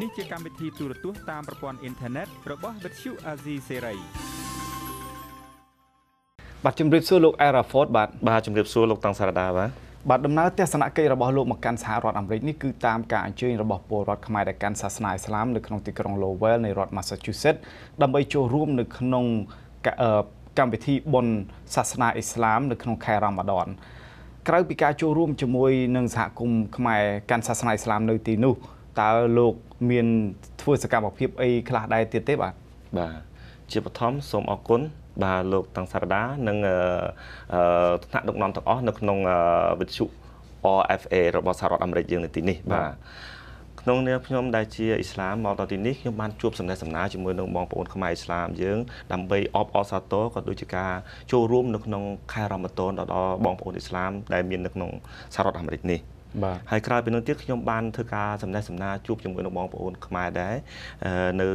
នេះជាកម្មវិធីទូរទស្សន៍តាមប្រព័ន្ធអ៊ីនធឺណិត របស់ Vuthu Azizi Serai បាទជំរាបសួរលោក Era Ford បាទបាទជំរាបសួរលោកតាំងសារ៉ាដាបាទបាទដំណើរទស្សនកិច្ចរបស់លោកមកកាន់សហរដ្ឋអាមេរិកនេះគឺតាមការអញ្ជើញរបស់ពលរដ្ឋខ្មែរដែលកាន់សាសនាឥស្លាមនៅក្នុងទីក្រុង Lowell នៃរដ្ឋ Massachusetts ដើម្បីចូលរួម នៅក្នុងកម្មវិធីបុណ្យសាសនាឥស្លាមនៅក្នុងខែរ៉ាម៉ាដនក្រៅពីការចូលរួមជាមួយនឹងសហគមន៍ខ្មែរកាន់សាសនាឥស្លាមនៅទីនោះតើលោក មាន ធ្វើសកម្មភាពអីខ្លះដែរទៀតទេបាទបាទជាបឋមសូមអរគុណបាទលោកតាំងសារដានិងថ្នាក់ដឹកនាំទាំងអស់នៅក្នុងវិទ្យុ RFA របស់សហរដ្ឋអាមេរិកយើងនៅទីនេះបាទក្នុងនាមខ្ញុំដែលជាអ៊ីស្លាមមកដល់ទីនេះខ្ញុំបានជួបសំណេះសំណាលជាមួយនឹងបងប្អូនខ្មែរអ៊ីស្លាមយើងដើម្បីអបអរសាទរក៏ដូចជាការចូលរួមនៅក្នុងខែរ៉ម៉ាឌុនដល់បងប្អូនអ៊ីស្លាមដែលមាននៅក្នុងសហរដ្ឋអាមេរិកនេះហើយក្រោយពីនោះទៀតខ្ញុំបានធ្វើការសម្ដែងសម្ដាជួបជាមួយនឹងបងប្អូនខ្មែរដែរនៅ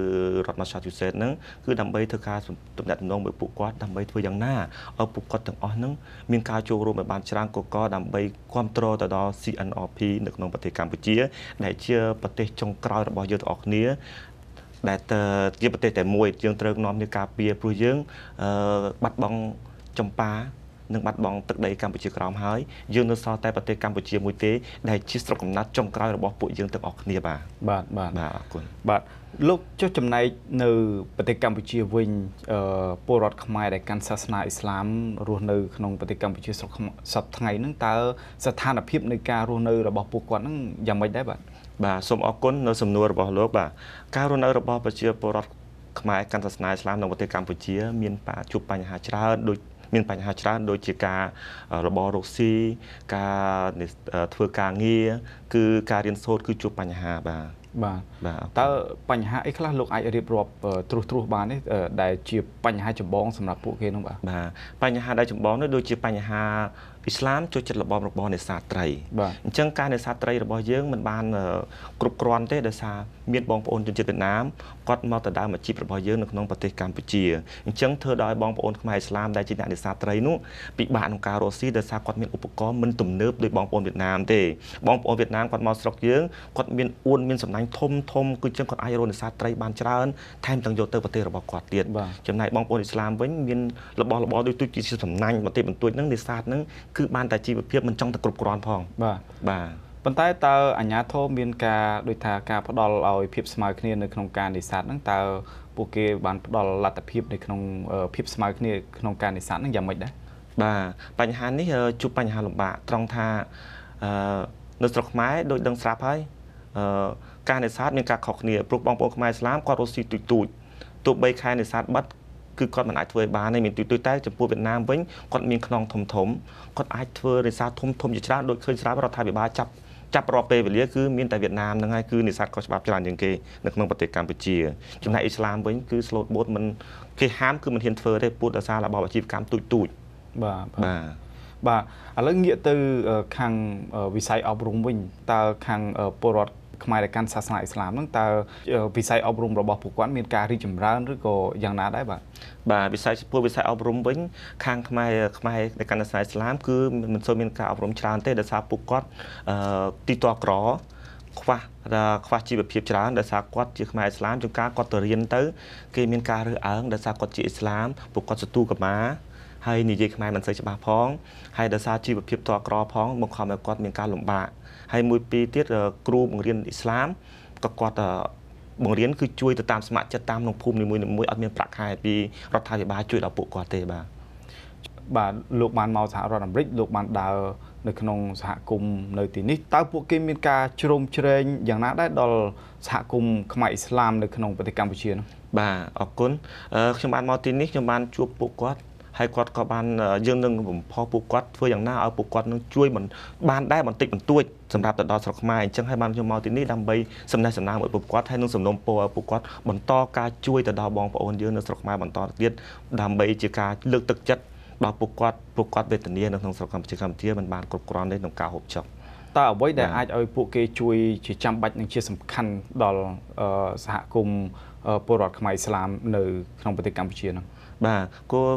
រដ្ឋ Massachusetts ហ្នឹងគឺដើម្បីធ្វើការទំនាក់ទំនងមួយពួកគាត់ដើម្បីធ្វើយ៉ាងណាឲ្យពួកគាត់ទាំងអស់ហ្នឹង មានការចូលរួមឲ្យបានច្រើនកកដើម្បីគ្រប់គ្រងទៅដល់ CNRP នៅក្នុងប្រទេសកម្ពុជាដែលជាប្រទេសចុងក្រោយរបស់យើងទាំងអស់គ្នាដែលទៅជាប្រទេសតែមួយយើងត្រូវនាំនេះការពារព្រោះយើងបាត់បង់ចម្ប៉ានឹងបាត់បង់ទឹកដីកម្ពុជាក្រោមហើយយើងនៅសល់តែប្រទេសកម្ពុជាមួយទេដែលជាស្រុកកំណត់ចុងក្រោយរបស់ពួកយើងទាំងអស់គ្នាបាទបាទបាទបាទអរគុណបាទលោកចុះចំណែកនៅ ប្រទេសកម្ពុជាវិញពលរដ្ឋខ្មែរដែលកាន់សាសនាអ៊ីស្លាមរស់នៅក្នុងប្រទេសកម្ពុជាស្រុកសពថ្ងៃហ្នឹងតើស្ថានភាពនៃការរស់នៅរបស់ពួកគាត់ហ្នឹងយ៉ាងម៉េចដែរបាទបាទសូមអរគុណនៅសំណួររបស់លោកបាទការរស់នៅរបស់ប្រជាពលរដ្ឋខ្មែរកាន់សាសនាអ៊ីស្លាមនៅប្រទេសកម្ពុជាមានជួបបញ្ហាច្រើនដូចមានបញ្ហាច្រើនដូចជាការរបររកស៊ីការធ្វើការងារគឺ ការរៀនសូត្រគឺជួបបញ្ហាបាទបាទតើបញ្ហាអីខ្លះលោកអាចរៀបរាប់ត្រួសត្រាសបាននេះដែលជា បញ្ហាចម្បងសម្រាប់ពួកគេនោះបាទបាទបញ្ហាដែលចម្បងនោះដូចជា បញ្ហាអ៊ីស្លាមចូលចិត្តរបបរបបនេសាទត្រីអញ្ចឹងការនេសាទត្រីរបស់យើងមិនបានគ្រប់គ្រាន់ទេដោយសារមានបងប្អូនជនជាតិវៀតណាមគាត់មកដណ្ដើមអាជីពរបស់យើងនៅក្នុងប្រទេសកម្ពុជាអញ្ចឹងធ្វើដោយបងប្អូនខ្មែរអ៊ីស្លាមដែលជាអ្នកនេសាទត្រីនោះពិបាកក្នុងការរកស៊ីដោយសារគាត់មានឧបករណ៍មិនទំនើបដោយបងប្អូនវៀតណាមទេបងប្អូនវៀតណាមគាត់មកស្រុកយើងគាត់មានអួនមានសំណាញធំធំគឺចឹងគាត់អាចរនសាត្រីបានច្រើនថែមទាំងយកទៅប្រទេសរបស់គាត់ទៀតចំណែកបងប្អូនអ៊ីស្លាមវិញមានរបស់របរដូចទូជាសំណាញ់បន្តិចបន្តួចហ្នឹងនេសាទហ្នឹងគឺបានតែជីវភាពមិនចង់ទៅគ្រប់គ្រាន់ផងបាទបាទប៉ុន្តែតើអាជ្ញាធរមានការដូចថាការផ្ដល់ឲ្យភាពស្មើគ្នានៅក្នុងការនេសាទហ្នឹងតើពួកគេបានផ្ដល់លទ្ធភាពនៅក្នុងភាពស្មើគ្នាក្នុងការនេសាទហ្នឹងយ៉ាងម៉េចដែរបាទបញ្ហានេះជួបបញ្ហាលំបាកត្រង់ថាអឺនៅស្រុកខ្មែរដូចដឹងស្រាប់ហើយការនេសាទមានការខុសគ្នាព្រោះបងប្អូនខ្មែរឥស្លាមគាត់រស់ស៊ីទូចទូចទោះបីខែនេសាទបាត់គឺគាត់មិនអាចធ្វើបានទេមានទូចទូចតែចំពោះវៀតណាមវិញគាត់មានខ្នងធំធំគាត់អាចធ្វើនេសាទធំធំជាច្រើនដូចឃើញស្រាប់រដ្ឋាភិបាលចាប់ចាប់រាល់ពេលវេលាគឺមានតែវៀតណាមហ្នឹងហើយគឺនេសាទខុសច្បាប់ច្រើនជាងគេនៅក្នុងប្រទេសកម្ពុជាចំណែកអ៊ីស្លាមវិញគឺ slot boat មិនគេហាមគឺមិនហ៊ានធ្វើទេពួតដោយសាររបបអាជីវកម្មទូចទូចបាទបាទបាទឥឡូវងាកទៅខាងវិស័យអប់រំវិញតើខាងពលរដ្ឋខ្មែរដែលកាន់សាសនាអ៊ីស្លាមហ្នឹងតើវិស័យអប់រំរបស់ពួកគាត់មានការរីកចម្រើនឬក៏យ៉ាងណាដែរបាទបាទវិស័យពួកវិស័យអប់រំវិញខាងខ្មែរខ្មែរដែលកាន់សាសនាអ៊ីស្លាមគឺមិនសូវមានការអប់រំច្រើនទេដោយសារពួកគាត់ទីតក្រខ្វះខ្វះជីវភាពច្រើនដោយសារគាត់ជាខ្មែរឥស្លាមជួនកាលគាត់ទៅរៀនទៅគេមានការរើសអើងដោយសារគាត់ជាឥស្លាមពួកគាត់សទូកម្មាហើយនិយាយខ្មែរមិនសូវច្បាស់ផងហើយដោយសារជីវភាពតក្រ ផងបង្ខំឲ្យគាត់មានការលំបាកហើយមួយពីរទៀតគ្រូបង្រៀនអ៊ីស្លាមក៏គាត់បង្រៀនគឺជួយទៅតាមស្ម័គ្រចិត្តតាមក្នុងភូមិនីមួយៗអត់មានប្រាក់ខែពីរដ្ឋាភិបាលជួយដល់ពួកគាត់ទេបាទបាទលោកបានមកសហរដ្ឋអាមេរិក លោកបានដើរនៅក្នុងសហគមន៍នៅទីនេះតើពួកគេមានការជ្រោមជ្រែងយ៉ាងណាដែរដល់សហគមន៍ខ្មែរអ៊ីស្លាមនៅក្នុងប្រទេសកម្ពុជានោះបាទអរគុណខ្ញុំបានមកទីនេះខ្ញុំបាន ជួបពួកគាត់ហើយគាត់ក៏បានយើងនឹងបំផុសពួកគាត់ធ្វើយ៉ាងណាឲ្យពួកគាត់នឹងជួយមិនបានដែរបន្តិចបន្តួចសម្រាប់ទៅដល់ស្រុកខ្មែរអញ្ចឹងហើយបានខ្ញុំមកទីនេះដើម្បីសំណេះសំណាលមួយពួកគាត់ហើយនឹងសំណូមពរឲ្យពួកគាត់បន្តការជួយទៅដល់បងប្អូនយើងនៅស្រុកខ្មែរបន្តទៅទៀតដើម្បីជាការលើកទឹកចិត្តដល់ពួកគាត់ពួកគាត់វេទនានៅក្នុងស្រុកកម្ពុជាកម្ពុជាមិនបានគ្រប់គ្រាន់ទេក្នុងការហូបចុកតើអ្វីដែលអាចឲ្យពួកគេជួយជាចាំបាច់និងជាសំខាន់ដល់សហគមន៍ពលរដ្ឋខ្មែរឥស្លាមនៅក្នុងប្រទេសកម្ពុជានោះបាទគោល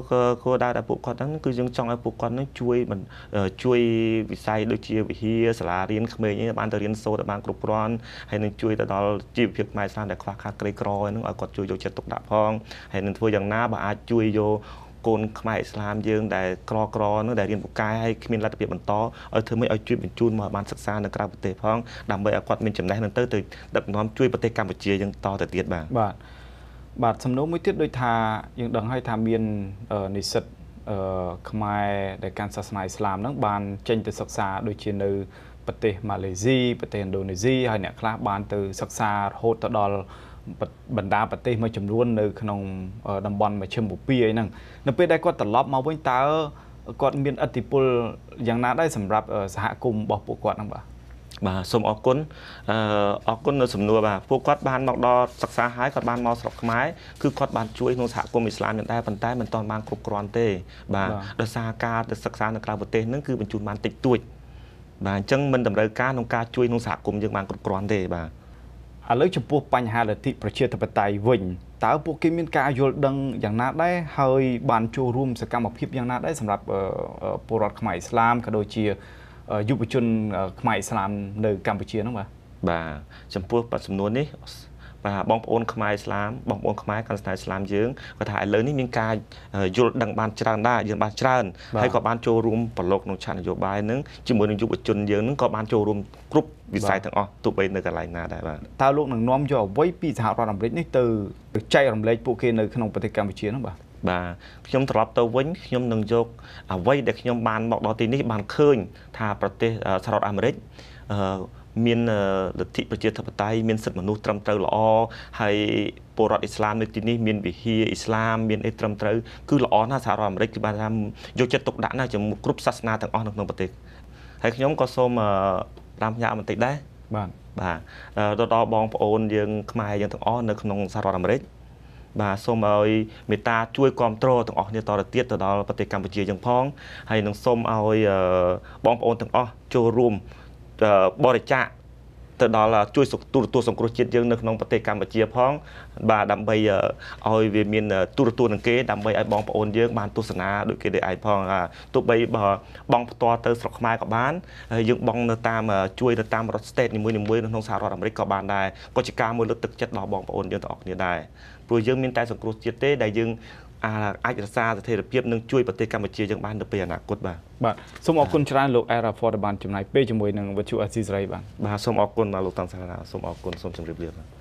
គោលដៅដែលពួកគាត់ហ្នឹងគឺយើងចង់ឲ្យពួកគាត់ហ្នឹងជួយជួយវិស័យដូចជាវិហារសាលារៀនក្មេងអីបានទៅរៀនសូត្របានគ្រប់គ្រាន់ហើយនឹងជួយទៅដល់ជីវភាពខ្មែរស្ថានដែលខ្វះខាតក្រីក្រហ្នឹងឲ្យគាត់ជួយយកចិត្តទុកដាក់ផងហើយនឹងធ្វើយ៉ាងណាបើអាចជួយយកកូនខ្មែរឥស្លាមយើងដែលក្រក្រនោះដែលរៀនពូកែហើយគ្មានលទ្ធភាពបន្តឲ្យធ្វើម៉េចឲ្យជួយបញ្ជូនមកបានសិក្សានៅក្រៅប្រទេសផងដើម្បីឲ្យគាត់មានចំណេះនឹងទៅទៅដឹកនាំជួយប្រទេសកម្ពុជាយើងតទៅទៀតបាទបាទបាទសំណួរមួយទៀតដូចថាយើងដឹងហើយថាមាននិស្សិតខ្មែរដែលកាន់សាសនាអ៊ីស្លាមហ្នឹងបានចេញទៅសិក្សា ដូចជានៅប្រទេសម៉ាឡេស៊ីប្រទេសឥណ្ឌូនេស៊ីហើយអ្នកខ្លះបានទៅសិក្សារហូតទៅដល់បណ្ដាប្រទេសមួយចំនួននៅ ក្នុងតំបន់មជ្ឈមបូព៌ាហ្នឹងនៅពេលដែលគាត់ត្រឡប់មកវិញតើគាត់មានអធិពលយ៉ាងណាដែរសម្រាប់សហគមន៍របស់ពួកគាត់ហ្នឹងបាទបាទសូមអរគុណអអរគុណនៅសំណួរបាទពួកគាត់បានមកដល់សិក្សាហើយគាត់បានមកស្រុកខ្មែរគឺគាត់បានជួយក្នុងសហគមន៍អ៊ីស្លាមមែនដែរប៉ុន្តែមិនទាន់បានគ្រប់គ្រាន់ទេបាទដោយសារការទៅសិក្សានៅក្រៅប្រទេសហ្នឹងគឺបញ្ជូនបានតិចតួចបាទអញ្ចឹងមិនតម្រូវការក្នុងការជួយក្នុងសហគមន៍យើងបានគ្រប់គ្រាន់ទេបាទឥឡូវចំពោះបញ្ហាលទ្ធិប្រជាធិបតេយ្យវិញតើពួកគេមានការយល់ដឹងយ៉ាងណាដែរហើយបានចូលរួមសកម្មភាពយ៉ាងណាដែរសម្រាប់ពលរដ្ឋខ្មែរឥស្លាមក៏ដូចជាយុវជនខ្មែរឥស្លាមនៅ កម្ពុជាហ្នឹងបាទបាទចំពោះបាត់សំណួរនេះបាទបងប្អូនខ្មែរឥស្លាមបងប្អូនខ្មែរកាន់សាសនាឥស្លាមយើងគាត់ថាឥឡូវនេះមានការយល់ដឹងបានច្រើនដែរយើងបានច្រើនហើយក៏បានចូលរួមប្រឡូកក្នុងឆាននយោបាយនឹងជាមួយនឹងយុវជនយើងនឹងក៏បានចូលរួមគ្រប់វិស័យទាំងអស់ទោះបីនៅកន្លែងណាដែរបាទតើលោកនឹងនាំយកអ្វីពីសហរដ្ឋអាមេរិកនេះទៅចែករំលែកពួកគេនៅក្នុងប្រទេសកម្ពុជានោះបាទបាទខ្ញុំត្រឡប់ទៅវិញខ្ញុំនឹងយក អ្វីដែលខ្ញុំបានមកដល់ទីនេះបានឃើញថាប្រទេសសហរដ្ឋអាមេរិកមានលទ្ធិប្រជាធិបតេយ្យមានសិទ្ធិមនុស្សត្រឹមត្រូវល្អហើយពលរដ្ឋអ៊ីស្លាមនៅទីនេះមានវិហារអ៊ីស្លាមមានអីត្រឹមត្រូវគឺល្អណាស់សហរដ្ឋអាមេរិកគឺបានថាយកចិត្តទុកដាក់ណាស់ជាមួយគ្រប់សាសនាទាំងអស់នៅក្នុងប្រទេសហើយខ្ញុំក៏សូមតាមញ៉ាំបន្តិចដែរបាទបាទទៅដល់បងប្អូនយើងខ្មែរយើងទាំងអស់នៅក្នុងសហរដ្ឋអាមេរិកបាទសូមឲ្យមេត្តាជួយគ្រប់គ្រងទាំងអស់គ្នាតទៅទៀតទៅដល់ប្រទេសកម្ពុជាយ៉ាងផងហើយនឹងសូមឲ្យបងប្អូនទាំងអស់ចូលរួមបរិច្ចាគទៅដល់ជួយទូរទស្សន៍សង្គ្រោះជាតិយើងនៅក្នុងប្រទេសកម្ពុជាផង បាទដើម្បីឲ្យវាមាន ទូរទស្សន៍នឹងគេដើម្បីឲ្យបងប្អូនយើងបានទស្សនាដូចគេដូចឯងផងទោះបីបងផ្ទាល់ទៅស្រុកខ្មែរក៏បានហើយយើងបងនៅតាមជួយទៅតាមរដ្ឋ state នីមួយៗនៅក្នុងសហរដ្ឋអាមេរិកក៏បានដែរក៏ជាការមួយលើកទឹកចិត្តដល់បងប្អូនយើងទាំងអស់គ្នាដែរព្រោះយើងមានតែសង្គ្រោះជាតិទេដែលយើងអាចរក្សាស្ថិរភាពនិងជួយប្រទេសកម្ពុជាយើងបានទៅពេលអនាគតបាទបាទសូមអរគុណច្រើនលោក Era Ford បានចំណាយពេលជាមួយនឹងវិទ្យុអេស៊ីសេរីបាទបាទសូមអរគុណមកលោកតាំងសារណាសូមអរគុណសូមជម្រាបលាបាទ